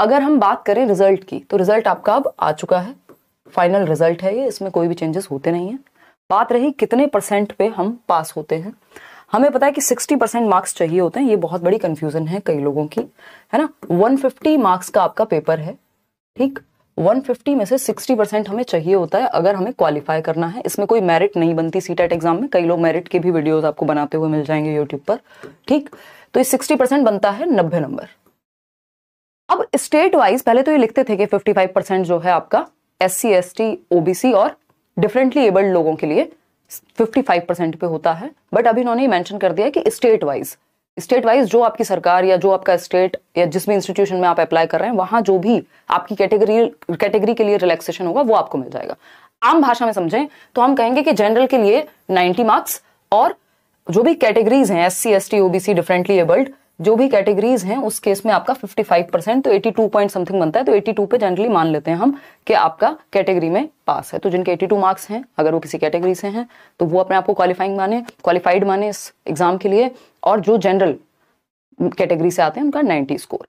अगर हम बात करें रिजल्ट की तो रिजल्ट आपका अब आ चुका है फाइनल रिजल्ट है ये इसमें कोई भी चेंजेस होते नहीं है बात रही कितने परसेंट पे हम पास होते हैं हमें पता है कि 60 परसेंट मार्क्स चाहिए होते हैं ये बहुत बड़ी कंफ्यूजन है कई लोगों की है ना 150 मार्क्स का आपका पेपर है ठीक 150 में से 60 परसेंट हमें चाहिए होता है अगर हमें क्वालिफाई करना है इसमें कोई मेरिट नहीं बनती सी एग्जाम में कई लोग मेरिट के भी वीडियोज आपको बनाते हुए मिल जाएंगे यूट्यूब पर ठीक तो ये सिक्सटी परसेंट बनता है नब्बे नंबर अब स्टेट वाइज पहले तो ये लिखते थे कि 55 परसेंट जो है आपका S C S T OBC और डिफरेंटली एबल्ड लोगों के लिए 55 परसेंट पे होता है बट अभी इन्होंने मेंशन कर दिया कि स्टेट वाइज स्टेट वाइज जो आपकी सरकार या जो आपका स्टेट या जिस भी इंस्टीट्यूशन में आप अप्लाई कर रहे हैं वहां जो भी आपकी कैटेगरी कैटेगरी के लिए रिलैक्सेशन होगा वो आपको मिल जाएगा आम भाषा में समझें तो हम कहेंगे कि जनरल के लिए 90 मार्क्स और जो भी कैटेगरीज हैं S C S T OBC differently abled जो भी कैटेगरीज हैं उस केस में आपका 55 परसेंट तो 82 पॉइंट समथिंग बनता है तो 82 पे जनरली मान लेते हैं हम कि आपका कैटेगरी में पास है तो जिनके 82 मार्क्स हैं अगर वो किसी कैटेगरी से हैं तो वो अपने आप को क्वालिफाइंग माने क्वालिफाइड माने इस एग्जाम के लिए और जो जनरल कैटेगरी से आते हैं उनका नाइनटी स्कोर